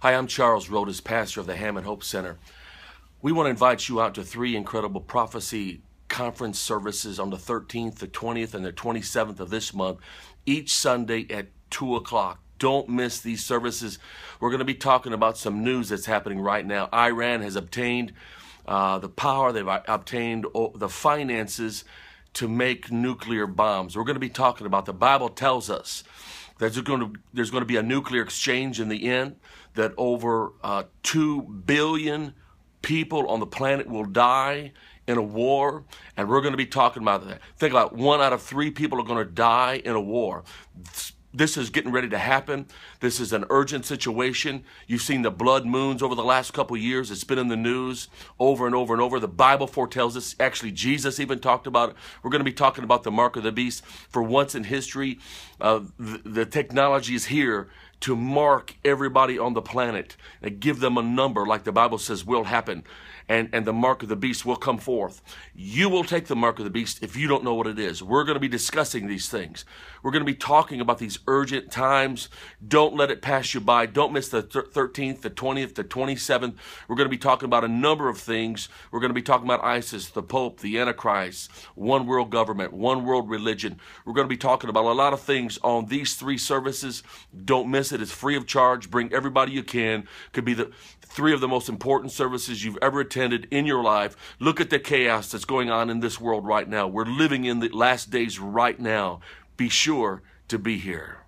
Hi, I'm Charles Rhodes, pastor of the Hammond Hope Center. We want to invite you out to three incredible prophecy conference services on the 13th, the 20th, and the 27th of this month, each Sunday at 2 o'clock. Don't miss these services. We're going to be talking about some news that's happening right now. Iran has obtained uh, the power, they've uh, obtained the finances to make nuclear bombs. We're going to be talking about the Bible tells us there's going to, there's going to be a nuclear exchange in the end, that over uh, 2 billion people on the planet will die in a war, and we're going to be talking about that. Think about it, one out of three people are going to die in a war this is getting ready to happen. This is an urgent situation. You've seen the blood moons over the last couple years. It's been in the news over and over and over. The Bible foretells this. Actually, Jesus even talked about it. We're going to be talking about the mark of the beast for once in history. Uh, the, the technology is here to mark everybody on the planet and give them a number, like the Bible says will happen, and, and the mark of the beast will come forth. You will take the mark of the beast if you don't know what it is. We're going to be discussing these things. We're going to be talking about these urgent times. Don't let it pass you by. Don't miss the 13th, the 20th, the 27th. We're going to be talking about a number of things. We're going to be talking about ISIS, the Pope, the Antichrist, one world government, one world religion. We're going to be talking about a lot of things on these three services. Don't miss this. It is free of charge. Bring everybody you can. Could be the three of the most important services you've ever attended in your life. Look at the chaos that's going on in this world right now. We're living in the last days right now. Be sure to be here.